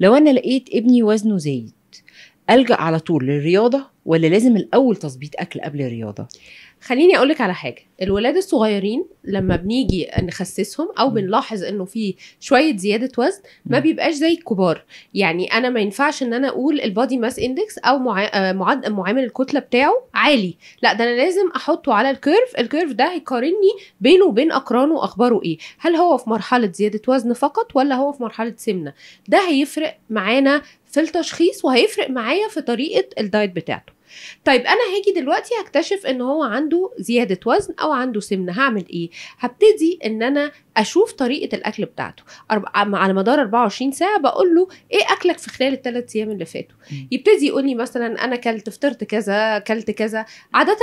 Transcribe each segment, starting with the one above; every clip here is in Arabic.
لو انا لقيت ابني وزنه زايد الجا على طول للرياضه ولا لازم الاول تظبيط اكل قبل الرياضه خليني اقول لك على حاجه الولاد الصغيرين لما بنيجي نخسسهم او بنلاحظ انه في شويه زياده وزن ما بيبقاش زي الكبار يعني انا ما ينفعش ان انا اقول البادي ماس اندكس او آه، معدل معامل الكتله بتاعه عالي لا ده انا لازم احطه على الكيرف الكيرف ده هيقارني بينه وبين اقرانه واخباره ايه هل هو في مرحله زياده وزن فقط ولا هو في مرحله سمنه ده هيفرق معانا في التشخيص وهيفرق معايا في طريقه الدايت بتاعته طيب انا هاجي دلوقتي هكتشف ان هو عنده زياده وزن او عنده سمنه هعمل ايه هبتدي ان انا اشوف طريقه الاكل بتاعته على مدار 24 ساعه بقول له ايه اكلك في خلال الثلاث ايام اللي فاتوا يبتدي يقول لي مثلا انا كلت فطرت كذا كلت كذا عاده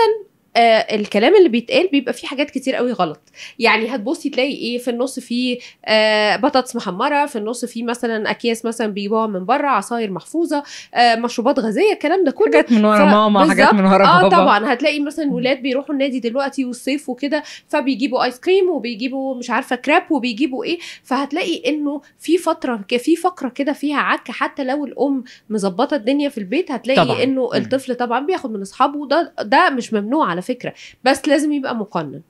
آه الكلام اللي بيتقال بيبقى فيه حاجات كتير قوي غلط يعني هتبصي تلاقي ايه في النص فيه آه بطاطس محمره في النص فيه مثلا اكياس مثلا بيجيبوها من بره عصاير محفوظه آه مشروبات غازيه الكلام ده كله حاجات من ورا ف... ماما حاجات من ورا آه، بابا اه طبعا هتلاقي مثلا الولاد بيروحوا النادي دلوقتي والصيف وكده فبيجيبوا ايس كريم وبيجيبوا مش عارفه كراب وبيجيبوا ايه فهتلاقي انه في فتره في فقره كده فيها عك حتى لو الام مظبطه الدنيا في البيت هتلاقي طبعًا. انه الطفل طبعا بياخد من اصحابه ده ده مش ممنوع على فكره بس لازم يبقى مقنن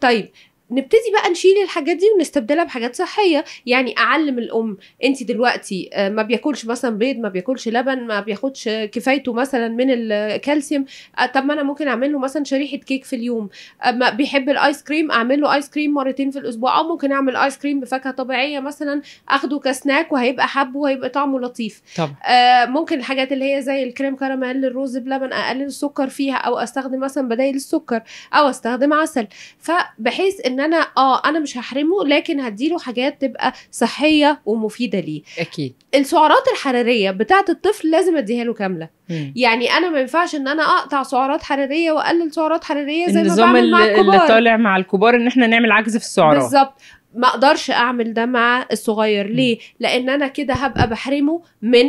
طيب نبتدي بقى نشيل الحاجات دي ونستبدلها بحاجات صحيه يعني اعلم الام انت دلوقتي آه، ما بياكلش مثلا بيض ما بياكلش لبن ما بياخدش كفايته مثلا من الكالسيوم آه، طب ما انا ممكن اعمل له مثلا شريحه كيك في اليوم آه، ما بيحب الايس كريم اعمل له ايس كريم مرتين في الاسبوع او ممكن اعمل ايس كريم بفاكهه طبيعيه مثلا اخده كسناك وهيبقى حبه وهيبقى طعمه لطيف طبعا. ممكن الحاجات اللي هي زي الكريم كراميل الرز بلبن اقلل السكر فيها او استخدم مثلا بدائل السكر او استخدم عسل فبحيث ان ان انا اه انا مش هحرمه لكن هديله حاجات تبقى صحيه ومفيده ليه اكيد السعرات الحراريه بتاعه الطفل لازم اديها له كامله مم. يعني انا ما ينفعش ان انا اقطع سعرات حراريه واقلل سعرات حراريه زي ما بعمل مع الكبار اللي طالع مع الكبار ان احنا نعمل عجز في السعرات بالظبط ما اقدرش اعمل ده مع الصغير ليه لان انا كده هبقى بحرمه من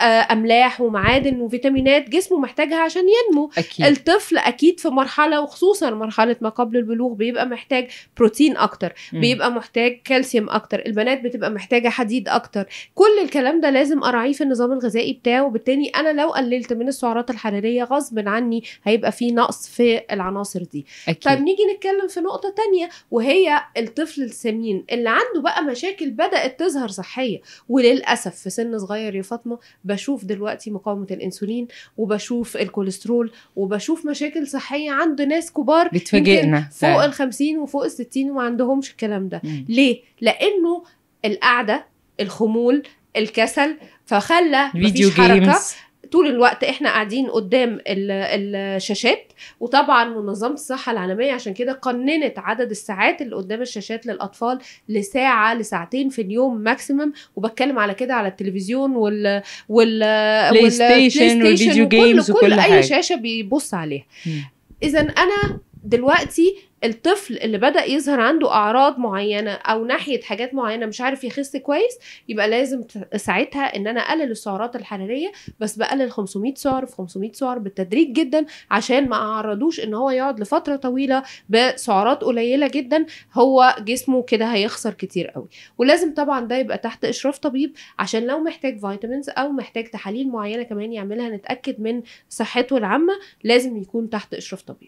آه، املاح ومعادن وفيتامينات جسمه محتاجها عشان ينمو أكيد. الطفل اكيد في مرحله وخصوصا مرحله ما قبل البلوغ بيبقى محتاج بروتين اكتر م. بيبقى محتاج كالسيوم اكتر البنات بتبقى محتاجه حديد اكتر كل الكلام ده لازم اراعيه في النظام الغذائي بتاعه وبالتالي انا لو قللت من السعرات الحراريه غصب عني هيبقى في نقص في العناصر دي أكيد. طيب نيجي نتكلم في نقطه تانية وهي الطفل السمين اللي عنده بقى مشاكل بدات تظهر صحيه وللاسف في سن صغير يا فاطمه بشوف دلوقتي مقاومه الانسولين وبشوف الكوليسترول وبشوف مشاكل صحيه عند ناس كبار بتفاجئنا فوق ال 50 وفوق ال 60 وما عندهمش الكلام ده مم. ليه لانه القعده الخمول الكسل فخلى مفيش حركه جيمز. طول الوقت احنا قاعدين قدام الشاشات وطبعا منظمه الصحه العالميه عشان كده قننت عدد الساعات اللي قدام الشاشات للاطفال لساعه لساعتين في اليوم ماكسيمم وبتكلم على كده على التلفزيون وال وال بلاي ستيشن والفيديو جيمز وكل, وكل اي حاجة. شاشه بيبص عليها اذا انا دلوقتي الطفل اللي بدا يظهر عنده اعراض معينه او ناحيه حاجات معينه مش عارف يخس كويس يبقى لازم ساعتها ان انا اقلل السعرات الحراريه بس بقلل 500 سعر في 500 سعر بالتدريج جدا عشان ما اعرضوش ان هو يقعد لفتره طويله بسعرات قليله جدا هو جسمه كده هيخسر كتير قوي ولازم طبعا ده يبقى تحت اشراف طبيب عشان لو محتاج فيتامينز او محتاج تحاليل معينه كمان يعملها نتاكد من صحته العامه لازم يكون تحت اشراف طبيب